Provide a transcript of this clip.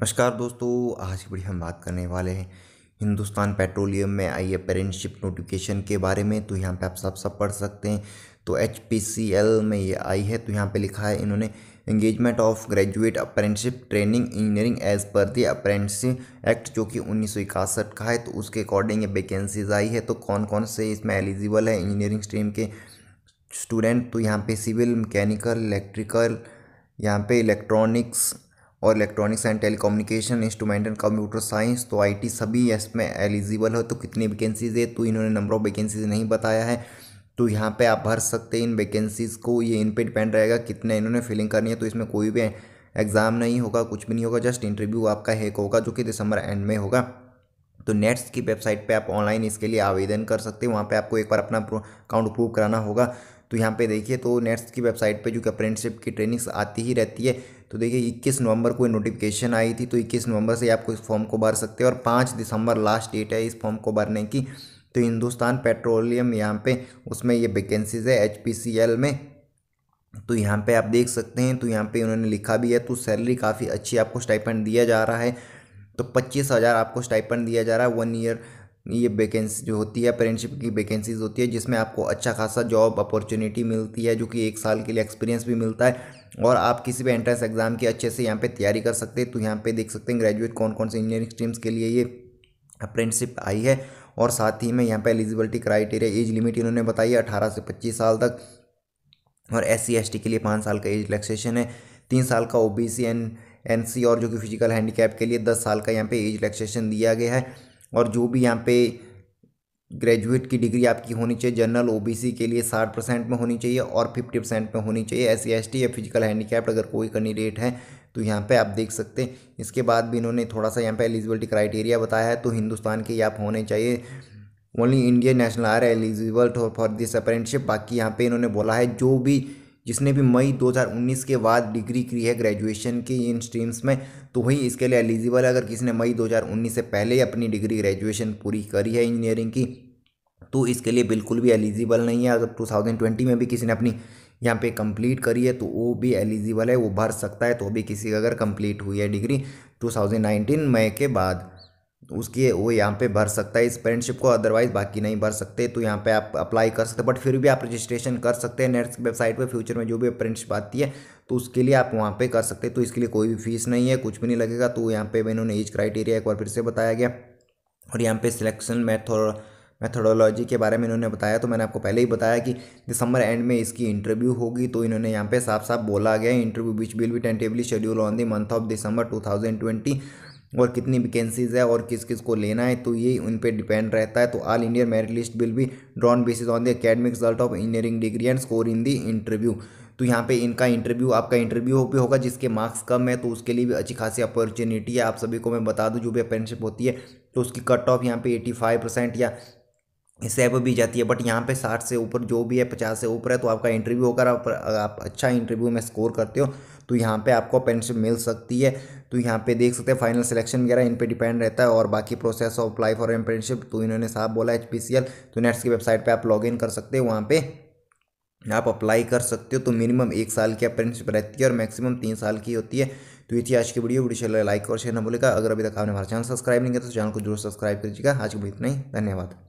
नमस्कार दोस्तों आज की बड़ी हम बात करने वाले हैं हिंदुस्तान पेट्रोलियम में आई अपेरेंटशिप नोटिफिकेशन के बारे में तो यहाँ पे आप सब सब पढ़ सकते हैं तो एच में ये आई है तो यहाँ पे लिखा है इन्होंने engagement of graduate apprenticeship training engineering एज पर दी अप्रेंटिसशिप एक्ट जो कि उन्नीस का है तो उसके अकॉर्डिंग ये वैकेंसीज आई है तो कौन कौन से इसमें एलिजिबल है इंजीनियरिंग स्ट्रीम के स्टूडेंट तो यहाँ पे सिविल मैकेनिकल इलेक्ट्रिकल यहाँ पे इलेक्ट्रॉनिक्स और electronics and telecommunication instrument and computer science तो आईटी सभी इसमें एलिजिबल हो तो कितनी वैकेंसीज है तो इन्होंने नंबर ऑफ वैकेंसीज नहीं बताया है तो यहाँ पे आप भर सकते हैं इन वैकेंसीज़ को ये इन पे डिपेंड रहेगा कितने इन्होंने फिलिंग करनी है तो इसमें कोई भी एग्ज़ाम नहीं होगा कुछ भी नहीं होगा जस्ट इंटरव्यू आपका हैक होगा जो कि दिसंबर एंड में होगा तो नेट्स की वेबसाइट पे आप ऑनलाइन इसके लिए आवेदन कर सकते हैं वहाँ पे आपको एक बार अपना अकाउंट प्रूव कराना होगा तो यहाँ पे देखिए तो नेट्स की वेबसाइट पे जो कि अप्रेंटिसिप की ट्रेनिंग्स आती ही रहती है तो देखिए 21 नवंबर को नोटिफिकेशन आई थी तो 21 नवंबर से आपको इस फॉर्म को भर सकते हैं और 5 दिसंबर लास्ट डेट है इस फॉर्म को भरने की तो हिंदुस्तान पेट्रोलियम यहाँ पे उसमें ये वैकेंसीज है एच में तो यहाँ पे आप देख सकते हैं तो यहाँ पे उन्होंने लिखा भी है तो सैलरी काफ़ी अच्छी आपको स्टाइपेंड दिया जा रहा है तो पच्चीस हज़ार आपको स्टाइपेंड दिया जा रहा है वन ईयर ये वैकेंसी जो होती है अप्रेंटशिप की वैकेंसीज होती है जिसमें आपको अच्छा खासा जॉब अपॉर्चुनिटी मिलती है जो कि एक साल के लिए एक्सपीरियंस भी मिलता है और आप किसी भी एंट्रेंस एग्ज़ाम की अच्छे से यहाँ पे तैयारी कर सकते हैं तो यहाँ पे देख सकते हैं ग्रेजुएट कौन कौन से इंजीनियरिंग स्ट्रीम्स के लिए ये अप्रेंटशिप आई है और साथ ही में यहाँ पर एलिजिबिलिटी क्राइटेरिया एज लिमिट इन्होंने बताई है अठारह से पच्चीस साल तक और एस सी के लिए पाँच साल का एज रिलेक्सेशन है तीन साल का O B C N N C और जो कि फिजिकल हैंडीकैप के लिए दस साल का यहाँ पे एज रिलेक्सेशन दिया गया है और जो भी यहाँ पे ग्रेजुएट की डिग्री आपकी होनी चाहिए जनरल ओबीसी के लिए साठ परसेंट में होनी चाहिए और फिफ्टी परसेंट में होनी चाहिए एस सी या फिजिकल हैंडीकैप्ड अगर कोई कैंडिडेट है तो यहाँ पे आप देख सकते हैं इसके बाद भी इन्होंने थोड़ा सा यहाँ पे एलिजिबिलिटी क्राइटेरिया बताया है तो हिंदुस्तान के आप होने चाहिए only Indian national are eligible for this apprenticeship बाकी यहाँ पर इन्होंने बोला है जो भी जिसने भी मई 2019 के बाद डिग्री की है ग्रेजुएशन की इन स्ट्रीम्स में तो वही इसके लिए एलिजिबल है अगर किसी ने मई 2019 से पहले ही अपनी डिग्री ग्रेजुएशन पूरी करी है इंजीनियरिंग की तो इसके लिए बिल्कुल भी एलिजिबल नहीं है अगर 2020 में भी किसी ने अपनी यहाँ पे कंप्लीट करी है तो वो भी एलिजिबल है वो भर सकता है तो भी किसी का अगर कंप्लीट हुई है डिग्री टू मई के बाद तो उसके वो यहाँ पे भर सकता है इस पेरेंटशिप को अदरवाइज़ बाकी नहीं भर सकते तो यहाँ पे आप अप्लाई कर सकते हैं बट फिर भी आप रजिस्ट्रेशन कर सकते हैं नेट्स वेबसाइट पे फ्यूचर में जो भी पेरेंटशिप आती है तो उसके लिए आप वहाँ पे कर सकते हैं तो इसके लिए कोई भी फीस नहीं है कुछ भी नहीं लगेगा तो यहाँ पर इन्होंने एज क्राइटेरिया एक बार फिर से बताया गया और यहाँ पर सिलेक्शन मैथड मैथडोलॉजी के बारे में इन्होंने बताया तो मैंने आपको पहले ही बताया कि दिसंबर एंड में इसकी इंटरव्यू होगी तो इन्होंने यहाँ पे साफ साफ बोला गया इंटरव्यू बीच बिल भी tentatively scheduled on the month of December 2020 और कितनी वैकेंसीज़ है और किस किस को लेना है तो ये उन पर डिपेंड रहता है तो all India merit list will be drawn basis on the academic result of engineering degree and score in the interview तो यहाँ पे इनका इंटरव्यू आपका इंटरव्यू भी होगा जिसके मार्क्स कम है तो उसके लिए भी अच्छी खासी अपॉर्चुनिटी है आप सभी को मैं बता दूँ जो भी अप्रेंटशिप होती है तो उसकी कट ऑफ यहाँ पे एटी फाइव परसेंट या इससे अब भी जाती है बट यहाँ पे साठ से ऊपर जो भी है पचास से ऊपर है तो आपका इंटरव्यू होकर आप, आप अच्छा इंटरव्यू में स्कोर करते हो तो यहाँ पे आपको पेंशन मिल सकती है तो यहाँ पे देख सकते हैं फाइनल सिलेक्शन वगैरह इन पे डिपेंड रहता है और बाकी process of apply for apprenticeship तो इन्होंने साफ बोला एच तो नेट्स की वेबसाइट पर आप इन कर सकते हो वहाँ पर आप अप्लाई कर सकते हो तो मिनिमम एक साल की अप्रेंटशिप रहती है और मैक्सिमम तीन साल की होती है तो ये थी आज की वीडियो वीडियो चलिए लाइक और शेयर न भूलेगा अगर अभी तक आपने हमारे चैनल सब्सक्राइब नहीं किया तो चैनल को जरूर सब्सक्राइब कीजिएगा आज की वीडियो इतना ही धन्यवाद